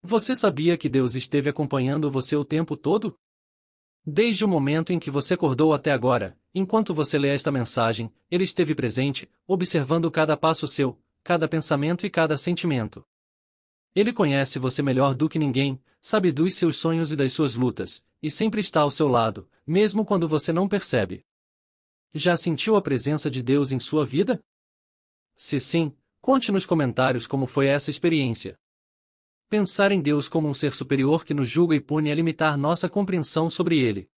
Você sabia que Deus esteve acompanhando você o tempo todo? Desde o momento em que você acordou até agora, enquanto você lê esta mensagem, Ele esteve presente, observando cada passo seu, cada pensamento e cada sentimento. Ele conhece você melhor do que ninguém, sabe dos seus sonhos e das suas lutas, e sempre está ao seu lado, mesmo quando você não percebe. Já sentiu a presença de Deus em sua vida? Se sim, conte nos comentários como foi essa experiência. Pensar em Deus como um ser superior que nos julga e pune é limitar nossa compreensão sobre ele.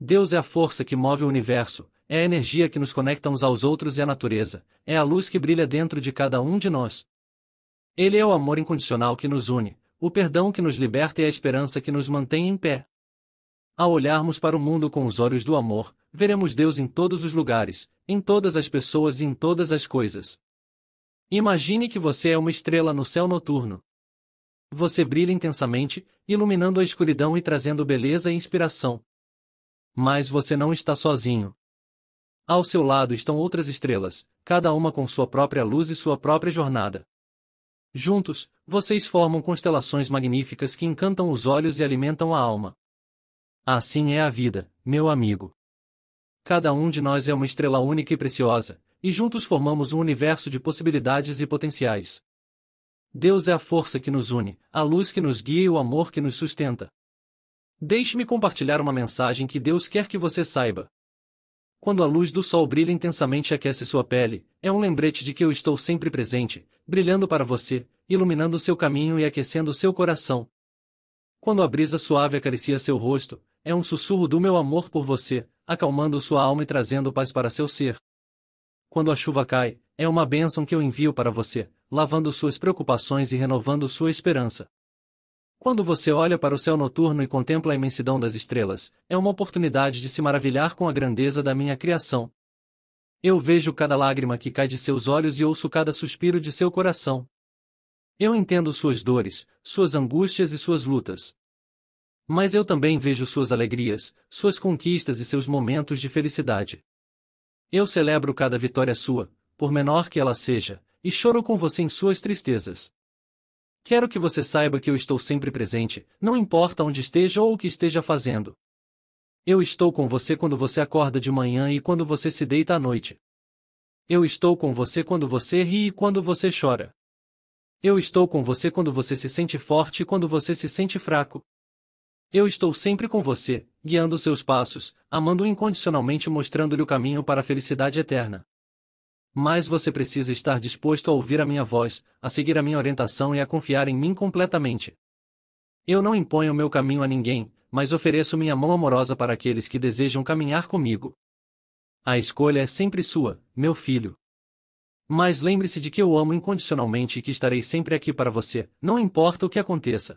Deus é a força que move o universo, é a energia que nos conecta uns aos outros e à natureza, é a luz que brilha dentro de cada um de nós. Ele é o amor incondicional que nos une, o perdão que nos liberta e a esperança que nos mantém em pé. Ao olharmos para o mundo com os olhos do amor, veremos Deus em todos os lugares, em todas as pessoas e em todas as coisas. Imagine que você é uma estrela no céu noturno você brilha intensamente, iluminando a escuridão e trazendo beleza e inspiração. Mas você não está sozinho. Ao seu lado estão outras estrelas, cada uma com sua própria luz e sua própria jornada. Juntos, vocês formam constelações magníficas que encantam os olhos e alimentam a alma. Assim é a vida, meu amigo. Cada um de nós é uma estrela única e preciosa, e juntos formamos um universo de possibilidades e potenciais. Deus é a força que nos une, a luz que nos guia e o amor que nos sustenta. Deixe-me compartilhar uma mensagem que Deus quer que você saiba. Quando a luz do sol brilha intensamente e aquece sua pele, é um lembrete de que eu estou sempre presente, brilhando para você, iluminando seu caminho e aquecendo seu coração. Quando a brisa suave acaricia seu rosto, é um sussurro do meu amor por você, acalmando sua alma e trazendo paz para seu ser. Quando a chuva cai, é uma bênção que eu envio para você, lavando suas preocupações e renovando sua esperança. Quando você olha para o céu noturno e contempla a imensidão das estrelas, é uma oportunidade de se maravilhar com a grandeza da minha criação. Eu vejo cada lágrima que cai de seus olhos e ouço cada suspiro de seu coração. Eu entendo suas dores, suas angústias e suas lutas. Mas eu também vejo suas alegrias, suas conquistas e seus momentos de felicidade. Eu celebro cada vitória sua, por menor que ela seja, e choro com você em suas tristezas. Quero que você saiba que eu estou sempre presente, não importa onde esteja ou o que esteja fazendo. Eu estou com você quando você acorda de manhã e quando você se deita à noite. Eu estou com você quando você ri e quando você chora. Eu estou com você quando você se sente forte e quando você se sente fraco. Eu estou sempre com você, guiando seus passos, amando incondicionalmente e mostrando-lhe o caminho para a felicidade eterna. Mas você precisa estar disposto a ouvir a minha voz, a seguir a minha orientação e a confiar em mim completamente. Eu não imponho meu caminho a ninguém, mas ofereço minha mão amorosa para aqueles que desejam caminhar comigo. A escolha é sempre sua, meu filho. Mas lembre-se de que eu amo incondicionalmente e que estarei sempre aqui para você, não importa o que aconteça.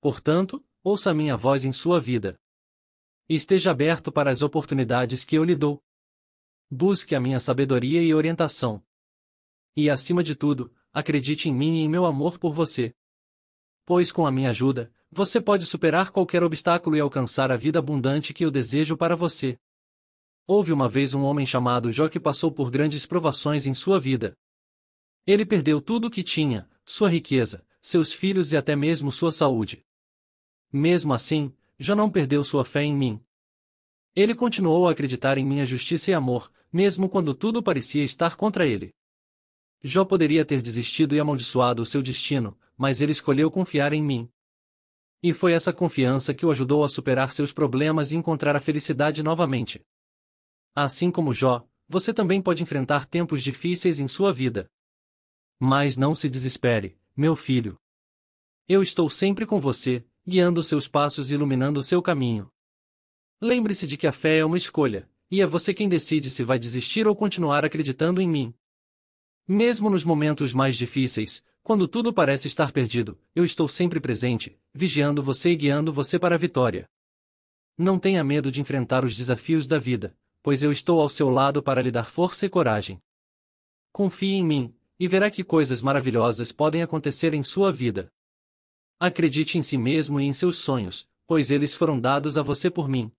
Portanto, ouça minha voz em sua vida. Esteja aberto para as oportunidades que eu lhe dou. Busque a minha sabedoria e orientação. E acima de tudo, acredite em mim e em meu amor por você. Pois com a minha ajuda, você pode superar qualquer obstáculo e alcançar a vida abundante que eu desejo para você. Houve uma vez um homem chamado Jó que passou por grandes provações em sua vida. Ele perdeu tudo o que tinha, sua riqueza, seus filhos e até mesmo sua saúde. Mesmo assim, já não perdeu sua fé em mim. Ele continuou a acreditar em minha justiça e amor, mesmo quando tudo parecia estar contra ele. Jó poderia ter desistido e amaldiçoado o seu destino, mas ele escolheu confiar em mim. E foi essa confiança que o ajudou a superar seus problemas e encontrar a felicidade novamente. Assim como Jó, você também pode enfrentar tempos difíceis em sua vida. Mas não se desespere, meu filho. Eu estou sempre com você, guiando seus passos e iluminando seu caminho. Lembre-se de que a fé é uma escolha, e é você quem decide se vai desistir ou continuar acreditando em mim. Mesmo nos momentos mais difíceis, quando tudo parece estar perdido, eu estou sempre presente, vigiando você e guiando você para a vitória. Não tenha medo de enfrentar os desafios da vida, pois eu estou ao seu lado para lhe dar força e coragem. Confie em mim, e verá que coisas maravilhosas podem acontecer em sua vida. Acredite em si mesmo e em seus sonhos, pois eles foram dados a você por mim.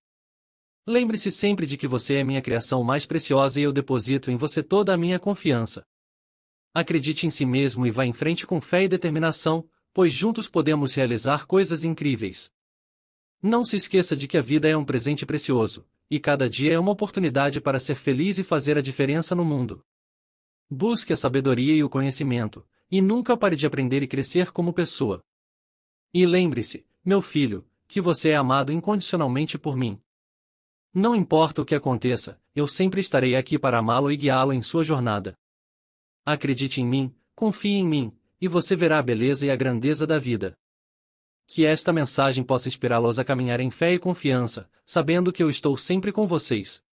Lembre-se sempre de que você é minha criação mais preciosa e eu deposito em você toda a minha confiança. Acredite em si mesmo e vá em frente com fé e determinação, pois juntos podemos realizar coisas incríveis. Não se esqueça de que a vida é um presente precioso, e cada dia é uma oportunidade para ser feliz e fazer a diferença no mundo. Busque a sabedoria e o conhecimento, e nunca pare de aprender e crescer como pessoa. E lembre-se, meu filho, que você é amado incondicionalmente por mim. Não importa o que aconteça, eu sempre estarei aqui para amá-lo e guiá-lo em sua jornada. Acredite em mim, confie em mim, e você verá a beleza e a grandeza da vida. Que esta mensagem possa inspirá-los a caminhar em fé e confiança, sabendo que eu estou sempre com vocês.